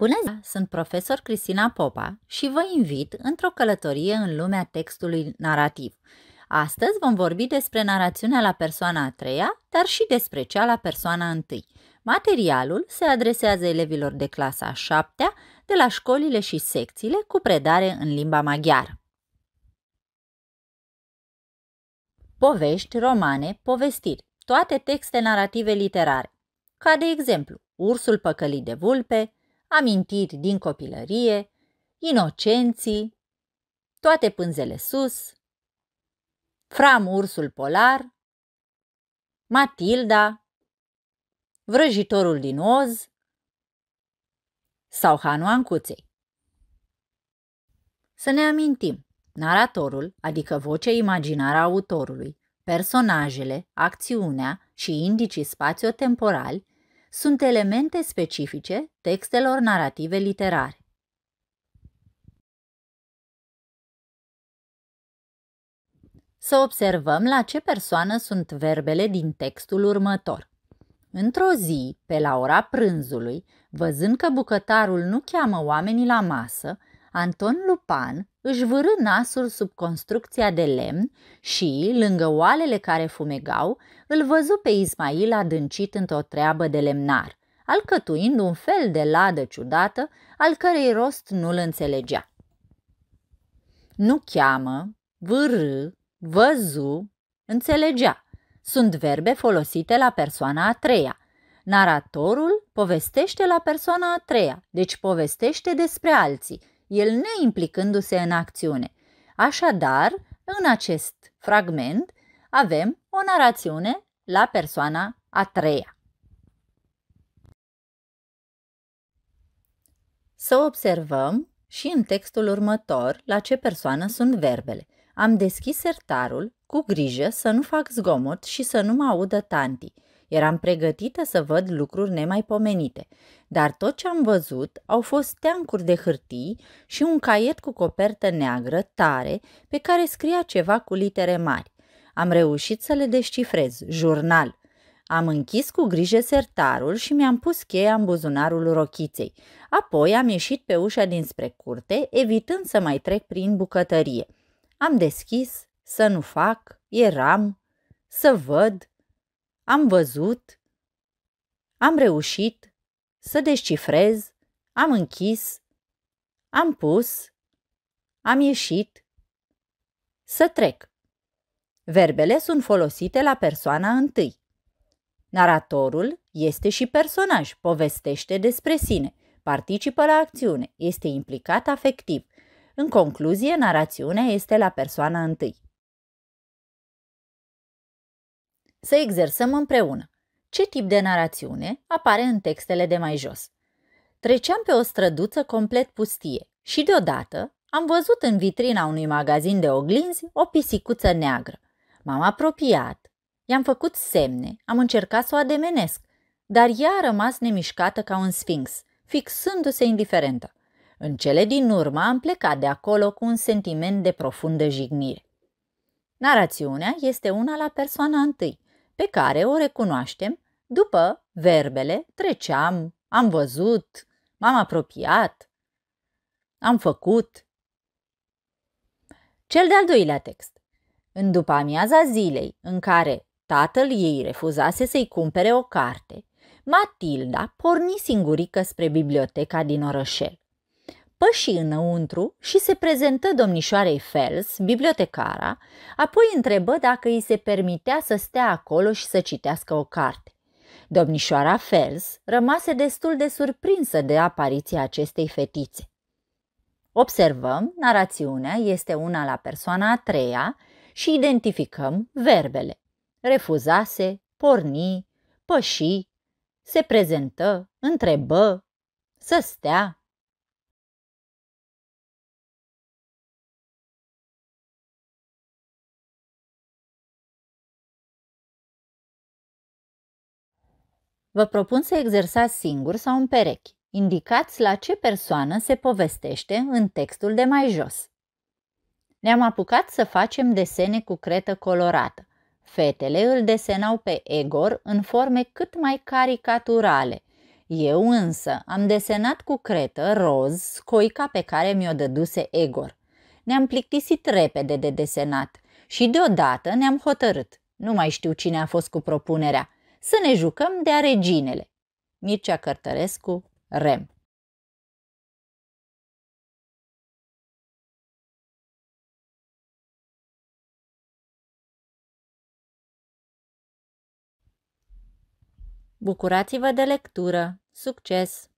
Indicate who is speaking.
Speaker 1: Bună ziua! Sunt profesor Cristina Popa și vă invit într-o călătorie în lumea textului narrativ. Astăzi vom vorbi despre narațiunea la persoana a treia, dar și despre cea la persoana întâi. Materialul se adresează elevilor de clasa a șaptea de la școlile și secțiile cu predare în limba maghiară. Povești, romane, povestiri, toate texte narrative literare, ca de exemplu Ursul păcălit de vulpe, amintiri din copilărie, inocenții, toate pânzele sus, Fram ursul polar, Matilda, vrăjitorul din Oz sau Hanu Ancuței. Să ne amintim, naratorul, adică vocea imaginară a autorului, personajele, acțiunea și indicii spațiotemporali sunt elemente specifice textelor narrative literare. Să observăm la ce persoană sunt verbele din textul următor. Într-o zi, pe la ora prânzului, văzând că bucătarul nu cheamă oamenii la masă, Anton Lupan își vârâ nasul sub construcția de lemn și, lângă oalele care fumegau, îl văzu pe Ismail adâncit într-o treabă de lemnar, alcătuind un fel de ladă ciudată al cărei rost nu-l înțelegea. Nu cheamă, vârâ, văzu, înțelegea. Sunt verbe folosite la persoana a treia – Naratorul povestește la persoana a treia, deci povestește despre alții, el neimplicându-se în acțiune. Așadar, în acest fragment avem o narațiune la persoana a treia. Să observăm și în textul următor la ce persoană sunt verbele. Am deschis sertarul cu grijă să nu fac zgomot și să nu mă audă tantii. Eram pregătită să văd lucruri nemaipomenite, dar tot ce am văzut au fost teancuri de hârtii și un caiet cu copertă neagră tare pe care scria ceva cu litere mari. Am reușit să le descifrez, jurnal. Am închis cu grijă sertarul și mi-am pus cheia în buzunarul rochiței. Apoi am ieșit pe ușa dinspre curte, evitând să mai trec prin bucătărie. Am deschis, să nu fac, eram, să văd, am văzut, am reușit să descifrez, am închis, am pus, am ieșit, să trec. Verbele sunt folosite la persoana întâi. Naratorul este și personaj, povestește despre sine, participă la acțiune, este implicat afectiv. În concluzie, narațiunea este la persoana întâi. să exersăm împreună. Ce tip de narațiune apare în textele de mai jos? Treceam pe o străduță complet pustie și deodată am văzut în vitrina unui magazin de oglinzi o pisicuță neagră. M-am apropiat, i-am făcut semne, am încercat să o ademenesc, dar ea a rămas nemișcată ca un sfinx, fixându-se indiferentă. În cele din urmă am plecat de acolo cu un sentiment de profundă jignire. Narațiunea este una la persoana întâi, pe care o recunoaștem după verbele treceam, am văzut, m-am apropiat, am făcut. Cel de-al doilea text. În după amiaza zilei în care tatăl ei refuzase să-i cumpere o carte, Matilda porni singurică spre biblioteca din orășel păși înăuntru și se prezentă domnișoarei Fels, bibliotecara, apoi întrebă dacă îi se permitea să stea acolo și să citească o carte. Domnișoara Fels rămase destul de surprinsă de apariția acestei fetițe. Observăm, narațiunea este una la persoana a treia și identificăm verbele. Refuzase, porni, păși, se prezentă, întrebă, să stea, Vă propun să exersați singur sau în perechi. Indicați la ce persoană se povestește în textul de mai jos. Ne-am apucat să facem desene cu cretă colorată. Fetele îl desenau pe Egor în forme cât mai caricaturale. Eu însă am desenat cu cretă roz scoica pe care mi-o dăduse Egor. Ne-am plictisit repede de desenat și deodată ne-am hotărât. Nu mai știu cine a fost cu propunerea – să ne jucăm de-a reginele. Mircea Cărtărescu, Rem Bucurați-vă de lectură! Succes!